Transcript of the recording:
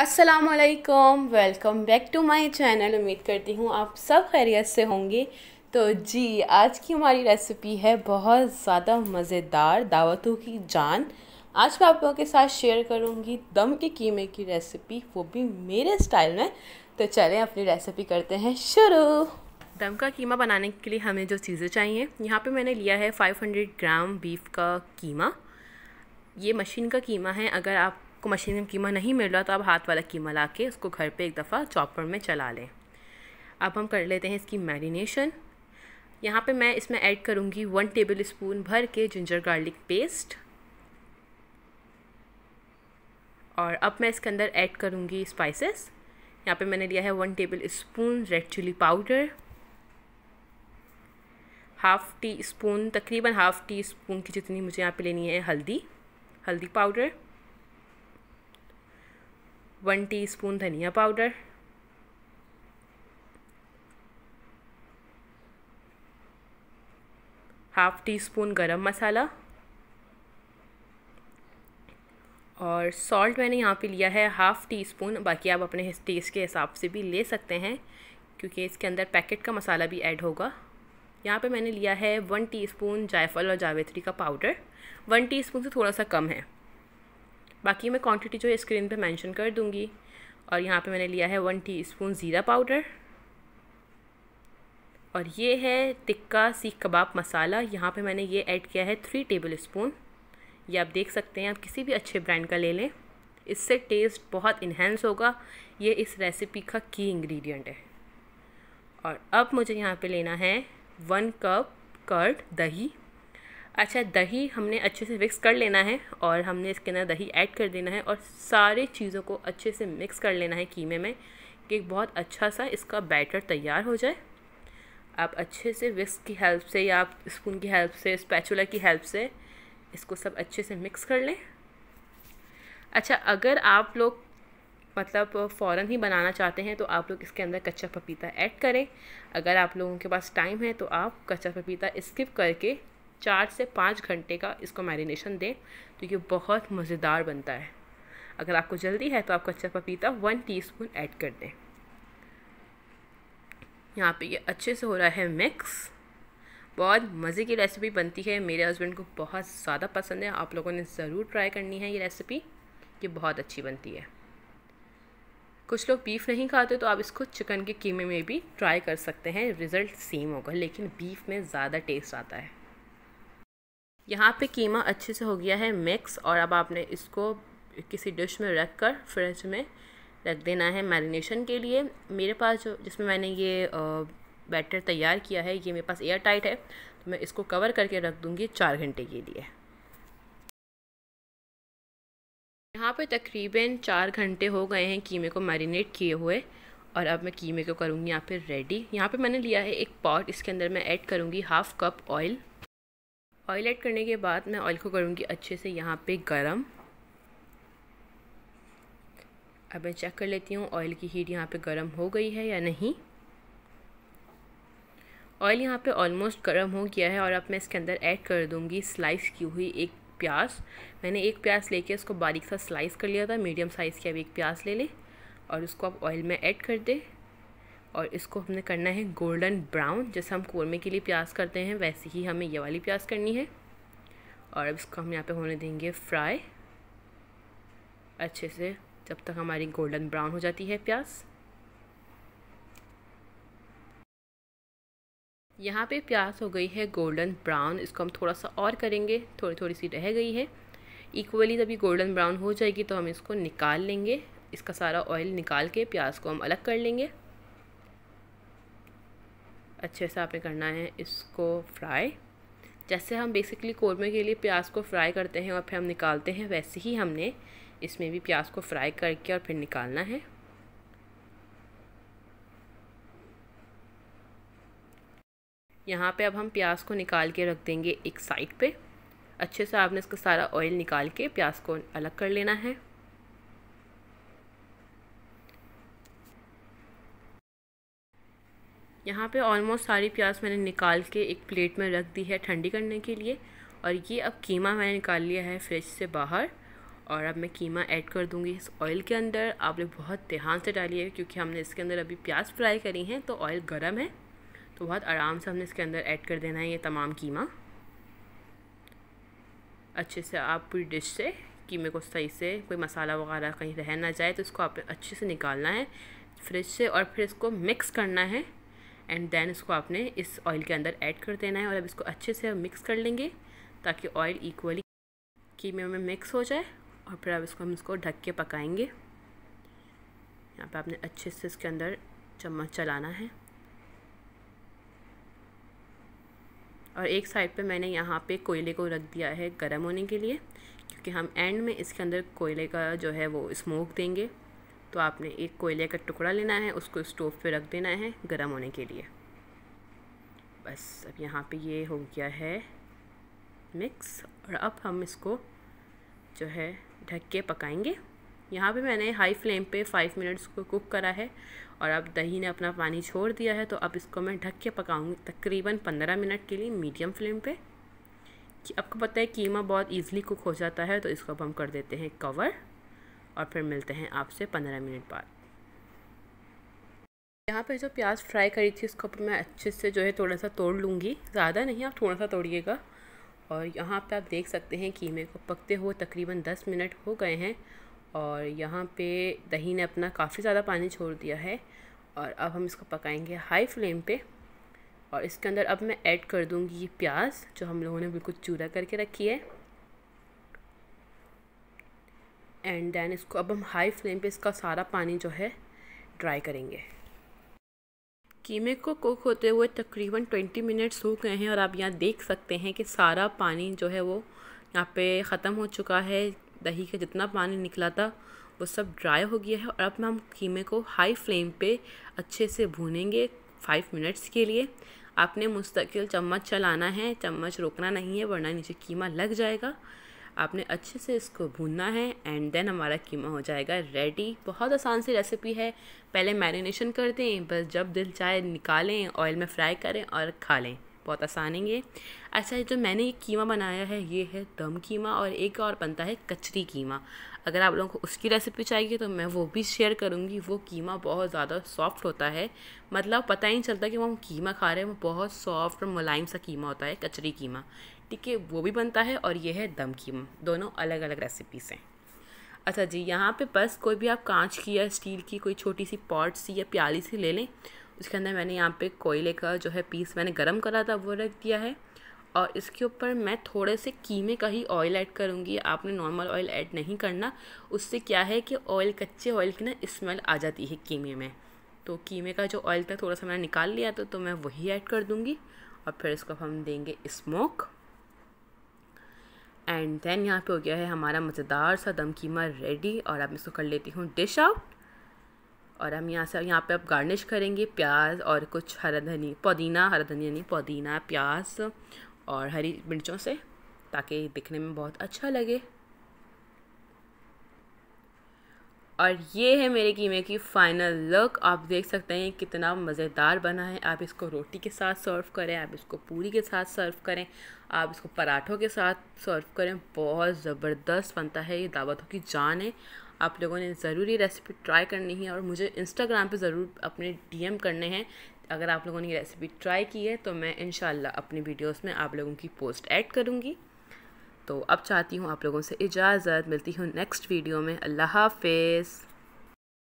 असलकम welcome back to my channel उम्मीद करती हूँ आप सब खैरियत से होंगे तो जी आज की हमारी रेसिपी है बहुत ज़्यादा मज़ेदार दावतों की जान आज मैं आप लोगों के साथ शेयर करूँगी दम के कीमे की रेसिपी वो भी मेरे स्टाइल में तो चलें अपनी रेसिपी करते हैं शुरू दम का कीमा बनाने के लिए हमें जो चीज़ें चाहिए यहाँ पे मैंने लिया है 500 ग्राम बीफ का कीमा ये मशीन का कीमा है अगर आप आपको मशीन में कीमा नहीं मिल रहा तो आप हाथ वाला कीमा ला के उसको घर पे एक दफ़ा चॉपर में चला लें अब हम कर लेते हैं इसकी मैरिनेशन यहाँ पे मैं इसमें ऐड करूँगी वन टेबल स्पून भर के जिंजर गार्लिक पेस्ट और अब मैं इसके अंदर ऐड करूँगी स्पाइसेस यहाँ पे मैंने लिया है one tablespoon red chili powder half teaspoon तकरीबन हाफ़ टी स्पून की जितनी मुझे यहाँ पे लेनी है हल्दी हल्दी पाउडर वन टीस्पून धनिया powder half teaspoon garam masala और सॉल्ट मैंने यहाँ पे लिया है हाफ़ टी स्पून बाकी आप अपने टेस्ट के हिसाब से भी ले सकते हैं क्योंकि इसके अंदर पैकेट का मसाला भी ऐड होगा यहाँ पे मैंने लिया है वन टी स्पून जायफल और जावेत्री का पाउडर वन टी स्पून से थोड़ा सा कम है बाकी मैं क्वांटिटी जो है स्क्रीन पे मेंशन कर दूँगी और यहाँ पे मैंने लिया है वन टीस्पून ज़ीरा पाउडर और ये है टिक्का सीख कबाब मसाला यहाँ पे मैंने ये ऐड किया है थ्री टेबल स्पून ये आप देख सकते हैं आप किसी भी अच्छे ब्रांड का ले लें इससे टेस्ट बहुत इन्हेंस होगा ये इस रेसिपी का की इंग्रेडिएंट है और अब मुझे यहाँ पे लेना है वन कप कर्ड दही अच्छा दही हमने अच्छे से मिक्स कर लेना है और हमने इसके अंदर दही ऐड कर देना है और सारे चीज़ों को अच्छे से मिक्स कर लेना है कीमे में कि बहुत अच्छा सा इसका बैटर तैयार हो जाए आप अच्छे से विक्स की हेल्प से या आप स्पून की हेल्प से स्पैचुला की हेल्प से इसको सब अच्छे से मिक्स कर लें अच्छा अगर आप लोग मतलब फ़ौर ही बनाना चाहते हैं तो आप लोग इसके अंदर कच्चा पपीता ऐड करें अगर आप लोगों के पास टाइम है तो आप कच्चा पपीता स्किप करके चार से पाँच घंटे का इसको मैरिनेशन दें तो ये बहुत मज़ेदार बनता है अगर आपको जल्दी है तो आप कच्चा पपीता वन टीस्पून ऐड कर दें यहाँ पे ये अच्छे से हो रहा है मिक्स बहुत मज़े की रेसिपी बनती है मेरे हस्बैंड को बहुत ज़्यादा पसंद है आप लोगों ने ज़रूर ट्राई करनी है ये रेसिपी ये बहुत अच्छी बनती है कुछ लोग बीफ नहीं खाते तो आप इसको चिकन के कीमे में भी ट्राई कर सकते हैं रिज़ल्ट सेम होगा लेकिन बीफ में ज़्यादा टेस्ट आता है यहाँ पे कीमा अच्छे से हो गया है मिक्स और अब आपने इसको किसी डिश में रख कर फ्रिज में रख देना है मैरिनेशन के लिए मेरे पास जो जिसमें मैंने ये बैटर तैयार किया है ये मेरे पास एयर टाइट है तो मैं इसको कवर करके रख दूँगी चार घंटे के लिए यहाँ पे तकरीबन चार घंटे हो गए हैं कीमे को मैरिनेट किए हुए और अब मैं कीमे को करूँगी यहाँ पे रेडी यहाँ पे मैंने लिया है एक पॉट इसके अंदर मैं ऐड करूँगी half cup oil oil add करने के बाद मैं ऑयल को करूँगी अच्छे से यहाँ पे गरम अब मैं चेक कर लेती हूँ ऑयल की हीट यहाँ पे गरम हो गई है या नहीं ऑयल यहाँ पे ऑलमोस्ट गर्म हो गया है और अब मैं इसके अंदर ऐड कर दूँगी स्लाइस की हुई एक प्याज मैंने एक प्याज लेके इसको बारीक सा स्लाइस कर लिया था मीडियम साइज़ की अब एक प्याज ले ले और उसको आप ऑयल में ऐड कर दे और इसको हमने करना है गोल्डन ब्राउन जैसे हम कौरमे के लिए प्याज करते हैं वैसे ही हमें ये वाली प्याज करनी है और अब इसको हम यहाँ पे होने देंगे फ्राई अच्छे से जब तक हमारी गोल्डन ब्राउन हो जाती है प्याज यहाँ पे प्याज हो गई है गोल्डन ब्राउन इसको हम थोड़ा सा और करेंगे थोड़ी थोड़ी सी रह गई है इक्वली जब ये गोल्डन ब्राउन हो जाएगी तो हम इसको निकाल लेंगे इसका सारा ऑयल निकाल के प्याज को हम अलग कर लेंगे अच्छे से आपने करना है इसको फ्राई जैसे हम बेसिकली कौरमे के लिए प्याज को फ्राई करते हैं और फिर हम निकालते हैं वैसे ही हमने इसमें भी प्याज को फ्राई करके और फिर निकालना है यहाँ पे अब हम प्याज को निकाल के रख देंगे एक साइड पे अच्छे से आपने इसका सारा ऑयल निकाल के प्याज को अलग कर लेना है यहाँ पे ऑलमोस्ट सारी प्याज मैंने निकाल के एक प्लेट में रख दी है ठंडी करने के लिए और ये अब कीमा मैंने निकाल लिया है फ्रिज से बाहर और अब मैं कीमा ऐड कर दूँगी इस ऑयल के अंदर आप लोग बहुत ध्यान से डालिए क्योंकि हमने इसके अंदर अभी प्याज फ्राई करी हैं तो ऑयल गर्म है तो बहुत आराम से हमने इसके अंदर ऐड कर देना है ये तमाम कीमा अच्छे से आप पूरी डिश से कीमे को सही से कोई मसाला वगैरह कहीं रह ना जाए तो इसको आप अच्छे से निकालना है फ्रिज से और फिर इसको मिक्स करना है एंड देन इसको आपने इस ऑयल के अंदर ऐड कर देना है और अब इसको अच्छे से मिक्स कर लेंगे ताकि ऑयल इक्वली कीमे में मिक्स हो जाए और फिर अब इसको हम इसको ढक के पकाएंगे यहाँ पे आपने अच्छे से इसके अंदर चम्मच चलाना है और एक साइड पे मैंने यहाँ पे कोयले को रख दिया है गर्म होने के लिए क्योंकि हम एंड में इसके अंदर कोयले का जो है वो स्मोक देंगे तो आपने एक कोयले का टुकड़ा लेना है उसको स्टोव पे रख देना है गर्म होने के लिए बस अब यहाँ पे ये हो गया है मिक्स और अब हम इसको जो है ढक के पकाएंगे यहाँ पे मैंने हाई फ्लेम पे फाइव मिनट्स को कुक करा है और अब दही ने अपना पानी छोड़ दिया है तो अब इसको मैं ढक के पकाऊंगी तकरीबन पंद्रह मिनट के लिए मीडियम फ्लेम पे आपको पता है कीमा बहुत इजीली कुक हो जाता है तो इसको अब हम कर देते हैं कवर और फिर मिलते हैं आपसे पंद्रह मिनट बाद यहाँ पे जो प्याज फ्राई करी थी उसको मैं अच्छे से जो है थोड़ा सा तोड़ लूँगी ज़्यादा नहीं आप थोड़ा सा तोड़िएगा और यहाँ पे आप देख सकते हैं कीमे को पकते हुए तकरीबन दस मिनट हो गए हैं और यहाँ पे दही ने अपना काफ़ी ज़्यादा पानी छोड़ दिया है और अब हम इसको पकाएंगे हाई फ्लेम पे और इसके अंदर अब मैं ऐड कर दूँगी प्याज जो हम लोगों ने बिल्कुल चूरा करके रखी है एंड देन इसको अब हम हाई फ्लेम पे इसका सारा पानी जो है ड्राई करेंगे कीमे को कुक होते हुए तकरीबन 20 मिनट्स हो गए हैं और आप यहाँ देख सकते हैं कि सारा पानी जो है वो यहाँ पे ख़त्म हो चुका है दही का जितना पानी निकला था वो सब ड्राई हो गया है और अब हम कीमे को हाई फ्लेम पे अच्छे से भूनेंगे फाइव मिनट्स के लिए आपने मुस्तकिल चम्मच चलाना है चम्मच रोकना नहीं है वरना नीचे कीमा लग जाएगा आपने अच्छे से इसको भूनना है एंड देन हमारा कीमा हो जाएगा रेडी बहुत आसान सी रेसिपी है पहले मैरिनेशन कर दें बस जब दिल चाहे निकालें ऑयल में फ्राई करें और खा लें बहुत आसान है ये अच्छा जो मैंने ये कीमा बनाया है ये है दम कीमा और एक और बनता है कचरी कीमा अगर आप लोगों को उसकी रेसिपी चाहिए तो मैं वो भी शेयर करूँगी वो कीमा बहुत ज़्यादा सॉफ्ट होता है मतलब पता ही नहीं चलता कि वो हम कीमा खा रहे हैं वो बहुत सॉफ्ट और मुलायम सा कीमा होता है कचरी कीमा ठीक है वो भी बनता है और ये है दम कीमा दोनों अलग अलग रेसिपीज़ हैं अच्छा जी यहाँ पे बस कोई भी आप कांच की या स्टील की कोई छोटी सी पॉट सी या प्याली सी ले लें इसके अंदर मैंने यहाँ पे कोयले का जो है पीस मैंने गरम करा था वो रख दिया है और इसके ऊपर मैं थोड़े से कीमे का ही ऑयल ऐड करूँगी आपने नॉर्मल ऑयल ऐड नहीं करना उससे क्या है कि ऑयल कच्चे ऑयल की ना स्मेल आ जाती है कीमे में तो कीमे का जो ऑयल था थोड़ा सा मैंने निकाल लिया था तो मैं वही ऐड कर दूँगी और फिर इसको हम देंगे स्मोक एंड देन यहाँ पे हो गया है हमारा मज़ेदार सा दम कीमा रेडी और अब इसको कर लेती हूँ डिश आउट और हम यहाँ से यहाँ पे अब गार्निश करेंगे प्याज और कुछ हरा धनी पुदीना हरा धनी यानी पुदीना प्याज और हरी मिर्चों से ताकि दिखने में बहुत अच्छा लगे और ये है मेरे कीमे की फ़ाइनल लुक आप देख सकते हैं कितना मज़ेदार बना है आप इसको रोटी के साथ सर्व करें आप इसको पूरी के साथ सर्व करें आप इसको पराठों के साथ सर्व करें बहुत ज़बरदस्त बनता है ये दावतों की जान है आप लोगों ने ज़रूर रेसिपी ट्राई करनी है और मुझे इंस्टाग्राम पे ज़रूर अपने डीएम करने हैं अगर आप लोगों ने ये रेसिपी ट्राई की है तो मैं इन अपनी वीडियोस में आप लोगों की पोस्ट ऐड करूँगी तो अब चाहती हूँ आप लोगों से इजाज़त मिलती हूँ नेक्स्ट वीडियो में अल्लाह हाफिज़